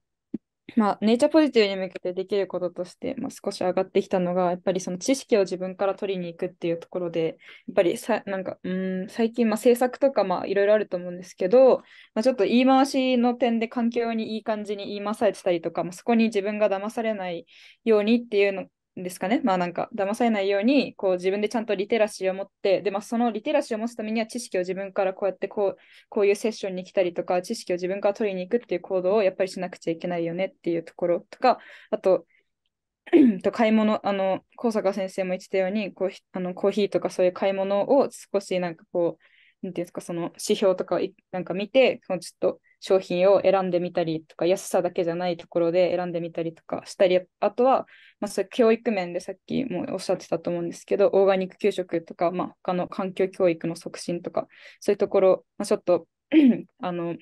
まあ、ネイチャーポジティブに向けてできることとして、まあ、少し上がってきたのが、やっぱりその知識を自分から取りに行くっていうところで、やっぱりさなんかうん最近、まあ、政策とかいろいろあると思うんですけど、まあ、ちょっと言い回しの点で環境にいい感じに言い回されてたりとか、まあ、そこに自分が騙されないようにっていうのですかね、まあなんか騙されないようにこう自分でちゃんとリテラシーを持って、でまあ、そのリテラシーを持つためには知識を自分からこうやってこうこういうセッションに来たりとか、知識を自分から取りに行くっていう行動をやっぱりしなくちゃいけないよねっていうところとか、あと、<clears throat> と買い物、あの、高坂先生も言ってたように、こうあのコーヒーとかそういう買い物を少しなんかこう、なんていうんですか、その指標とかなんか見て、そのちょっと商品を選んでみたりとか、安さだけじゃないところで選んでみたりとかしたり、あとは、まあ、そう教育面でさっきもおっしゃってたと思うんですけど、オーガニック給食とか、まあ、他の環境教育の促進とか、そういうところ、まあ、ちょっと <clears throat> あの、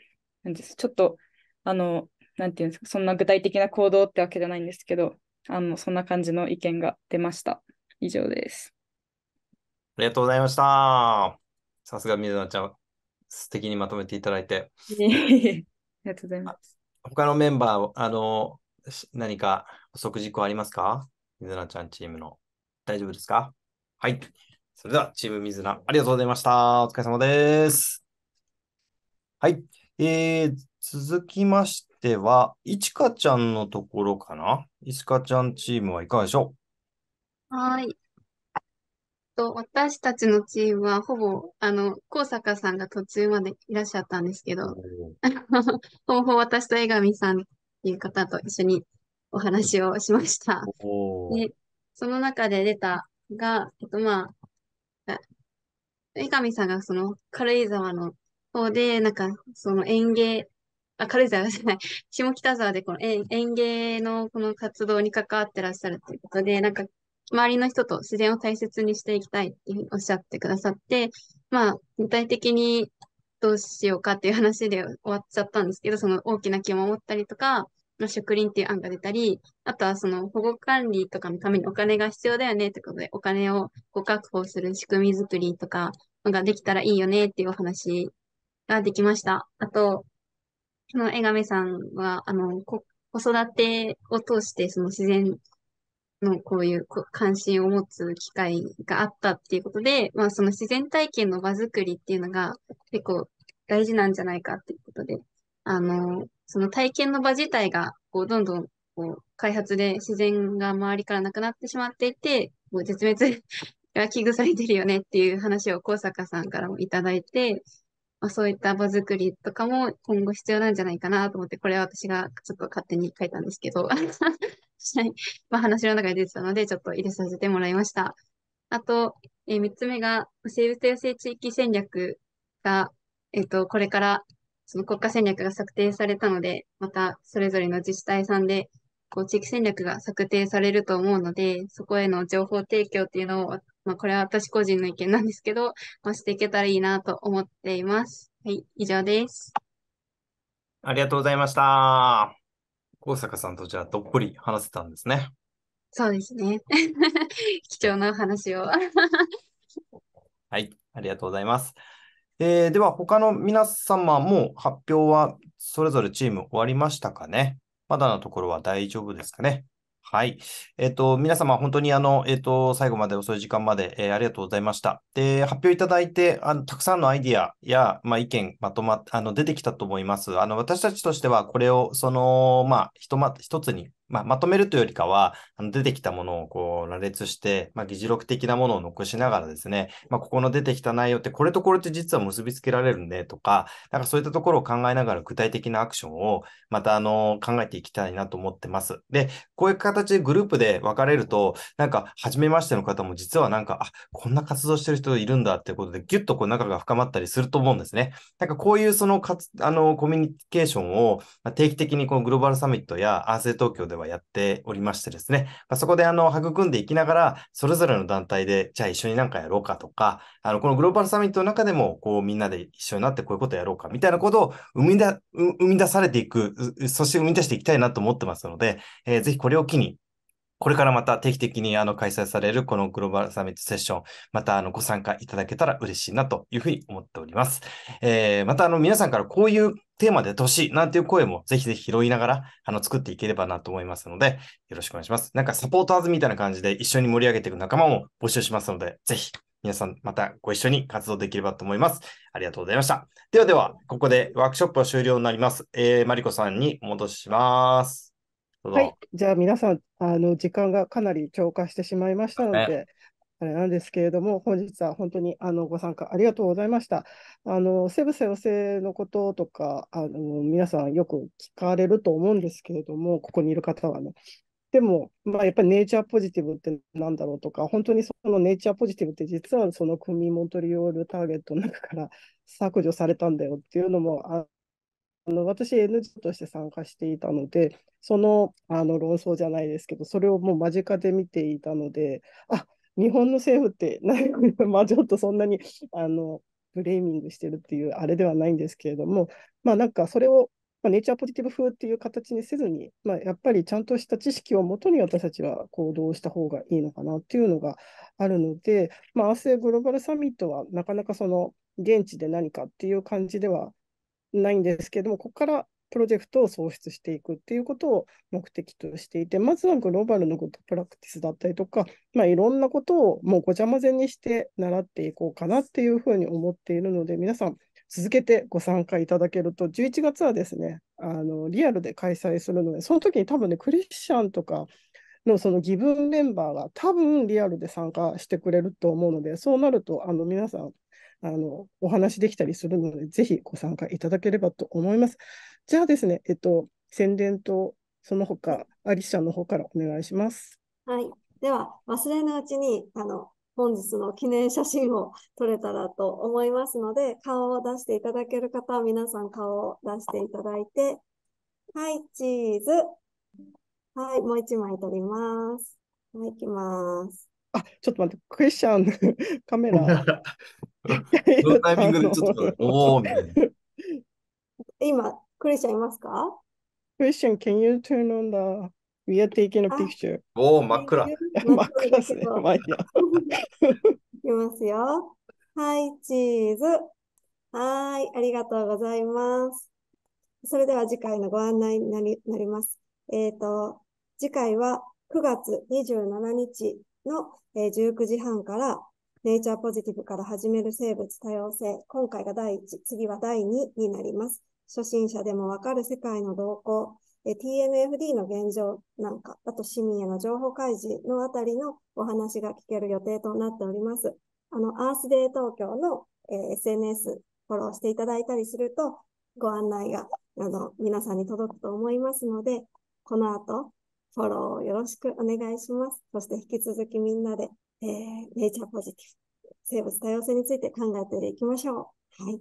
なんですちょっと、あの、なんていうんですか、そんな具体的な行動ってわけじゃないんですけど、あの、そんな感じの意見が出ました。以上です。ありがとうございました。さすが水野ちゃん。素敵にまとめていただいて。ありがとうございます。他のメンバー、あの、何か補足事項ありますか水菜ちゃんチームの。大丈夫ですかはい。それでは、チーム水菜、ありがとうございました。お疲れ様です。はい。えー、続きましては、いちかちゃんのところかな。いちかちゃんチームはいかがでしょうはい。と、私たちのチームは、ほぼ、あの、高坂さんが途中までいらっしゃったんですけど、<laughs> ほぼ私と江上さんっていう方と一緒にお話をしました。で、その中で出たが、えっと、まあ、江上さんがその軽井沢の方で、なんか、その園芸、あ、軽井沢じゃない、下北沢でこの園芸のこの活動に関わってらっしゃるということで、なんか周りの人と自然を大切にしていきたいっていうふうにおっしゃってくださって、まあ、具体的にどうしようかっていう話で終わっちゃったんですけど、その大きな木を守ったりとか、植林っていう案が出たり、あとはその保護管理とかのためにお金が必要だよねってことで、お金をご確保する仕組みづくりとかができたらいいよねっていうお話ができました。あと、その江上さんは、あの、子育てを通してその自然のこういう関心を持つ機会があったっていうことで、まあ、その自然体験の場づくりっていうのが結構大事なんじゃないかっていうことで、あの、その体験の場自体がこうどんどんこう開発で自然が周りからなくなってしまっていて、もう絶滅 <laughs> が危惧されてるよねっていう話を小坂さんからもいただいて、まあ、そういった場づくりとかも今後必要なんじゃないかなと思って、これは私がちょっと勝手に書いたんですけど、い。<laughs> まあ、話の中で出てたので、ちょっと入れさせてもらいました。あと、えー、3つ目が、生物多様性地域戦略が、えっ、ー、と、これから、その国家戦略が策定されたので、また、それぞれの自治体さんで、こう、地域戦略が策定されると思うので、そこへの情報提供っていうのを、まあ、これは私個人の意見なんですけど、まあ、していけたらいいなと思っています。はい、以上です。ありがとうございました。大阪さんとじゃあどっぷり話せたんですね。そうですね。<laughs> 貴重なお話を。はい、ありがとうございます。えー、では、他の皆様も発表はそれぞれチーム終わりましたかねまだのところは大丈夫ですかねはい。えっ、と、皆様、本当にあの、えっ、と、最後まで遅い時間まで、えー、ありがとうございました。で、発表いただいて、あのたくさんのアイディアや、まあ、意見、まとまっ、あの、出てきたと思います。あの、私たちとしては、これを、その、まあ、ひとま、一つにまあ、まとめるというよりかは、あの出てきたものをこう羅列して、まあ、議事録的なものを残しながらですね、まあ、ここの出てきた内容ってこれとこれって実は結びつけられるねとか、なんかそういったところを考えながら具体的なアクションをまたあの考えていきたいなと思ってます。で、こういう形でグループで分かれると、なんか初めましての方も実はなんか、あ、こんな活動してる人いるんだっていうことで、ぎゅっとこう仲が深まったりすると思うんですね。なんかこういうそのかつあのコミュニケーションを定期的にこのグローバルサミットやアー東京でははやっておりましてですね、まあ、そこであの育んでいきながら、それぞれの団体で、じゃあ一緒になんかやろうかとか、あのこのグローバルサミットの中でも、こうみんなで一緒になってこういうことやろうかみたいなことを生みだ生み出されていく、そして生み出していきたいなと思ってますので、えー、ぜひこれを機に、これからまた定期的にあの開催されるこのグローバルサミットセッション、またあのご参加いただけたら嬉しいなというふうに思っております。えー、またあの皆さんからこういうテーマで年しいなんていう声もぜひぜひ拾いながらあの作っていければなと思いますので、よろしくお願いします。なんかサポーターズみたいな感じで一緒に盛り上げていく仲間も募集しますので、ぜひ皆さんまたご一緒に活動できればと思います。ありがとうございました。ではでは、ここでワークショップは終了になります。えー、マリコさんに戻します。はい。じゃあ皆さん、あの時間がかなり超過してしまいましたので、あれなんですけれども、本日は本当にあのご参加ありがとうございました。あのセブセオのこととかあの、皆さんよく聞かれると思うんですけれども、ここにいる方はね。でも、まあ、やっぱりネイチャーポジティブってなんだろうとか、本当にそのネイチャーポジティブって実はその組モントリオールターゲットの中から削除されたんだよっていうのも、ああの私 NG として参加していたのでそのあの論争じゃないですけどそれをもう間近で見ていたのであ日本の政府ってまあ、ちょっとそんなにあのブレーミングしてるっていうあれではないんですけれども、まあ、なんかそれを、まあ、ネイチャーポジティブ風っていう形にせずに、まあ、やっぱりちゃんとした知識をもとに私たちは行動した方がいいのかなっていうのがあるので、まあ、アースグローバルサミットはなかなかその現地で何かっていう感じではないんですけども、ここからプロジェクトを創出していくっていうことを目的としていて、まずはグローバルのことプラクティスだったりとか、まあ、いろんなことをもうごちゃ混ぜにして習っていこうかなっていうふうに思っているので、皆さん続けてご参加いただけると、11月はですね、あのリアルで開催するので、その時に多分ね、クリスチャンとか、のその義分メンバーが多分リアルで参加してくれると思うので、そうなるとあの皆さんあのお話できたりするので、ぜひご参加いただければと思います。じゃあですね、えっと、宣伝とその他、アリシャの方からお願いします。はい。では、忘れぬうちに、あの、本日の記念写真を撮れたらと思いますので、顔を出していただける方は皆さん顔を出していただいて、はい、チーズ。はい、もう一枚撮ります。はい、行きます。あ、ちょっと待って、クエスチョン、<laughs> カメラ。<laughs> そのタイミングでちょっと、おおみたいな。今、クリスチャンいますかクリ r i s t can you turn on the We are taking a picture. おお、真っ暗。真っ暗ですね。まあいいや。いきますよ。はい、チーズ。はい、ありがとうございます。それでは次回のご案内になりなります。えっ、ー、と、次回は9月27日の、えー、19時半からネイチャーポジティブから始める生物多様性。今回が第1、次は第2になります。初心者でもわかる世界の動向、TNFD の現状なんか、あと市民への情報開示のあたりのお話が聞ける予定となっております。あの、アースデー東京の、えー、SNS フォローしていただいたりすると、ご案内が、あの、皆さんに届くと思いますので、この後、フォローよろしくお願いします。そして引き続きみんなでえー、ネイチャーポジティブ、生物多様性について考えていきましょう。はい。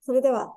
それでは、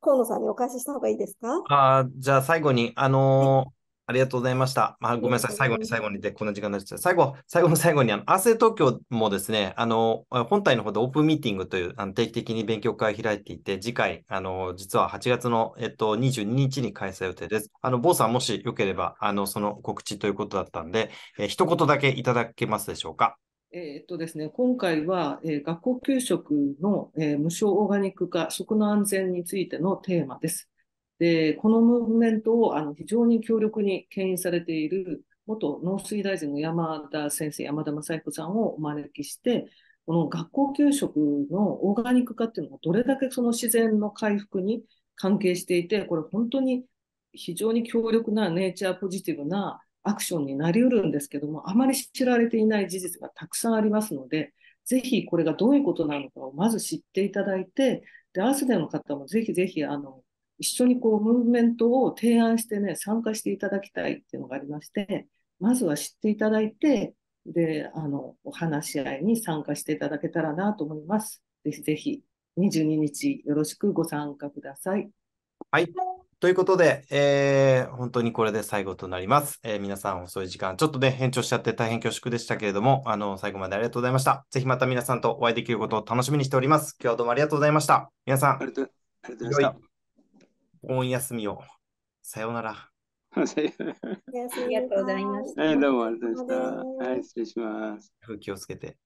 河野さんにお返しした方がいいですかあじゃあ最後に、あのありがとうございました。まあ、ごめんなさい。最後に最後にで、こんな時間になっちゃった。最後、最後の最後に、あの、アセ東京もですね、あの、本体の方でオープンミーティングという、あの定期的に勉強会を開いていて、次回、あの、実は8月の、えっと、22日に開催予定です。あの、坊さん、もしよければ、あの、その告知ということだったんで、えー、一言だけいただけますでしょうか。えー、っとですね、今回は、えー、学校給食の、えー、無償オーガニック化、食の安全についてのテーマです。で、このムーブメントをあの非常に強力に牽引されている元農水大臣の山田先生、山田雅彦さんをお招きして、この学校給食のオーガニック化っていうのがどれだけその自然の回復に関係していて、これ本当に非常に強力なネイチャーポジティブなアクションになりうるんですけども、あまり知られていない事実がたくさんありますので、ぜひこれがどういうことなのかをまず知っていただいて、で、アースデの方もぜひぜひあの一緒にこうムーブメントを提案してね、参加していただきたいっていうのがありまして、まずは知っていただいて、で、あの、お話し合いに参加していただけたらなと思います。ぜひぜひ、22日よろしくご参加ください。はい。ということで、えー、本当にこれで最後となります。えー、皆さん遅い時間、ちょっとね、返調しちゃって大変恐縮でしたけれども、あの、最後までありがとうございました。ぜひまた皆さんとお会いできることを楽しみにしております。今日はどうもありがとうございました。皆さん、ありがとうございました。盆休みを。さようなら。<laughs> ありがとうございました。えー、どうもありがとうございました。はい、失礼します。気をつけて。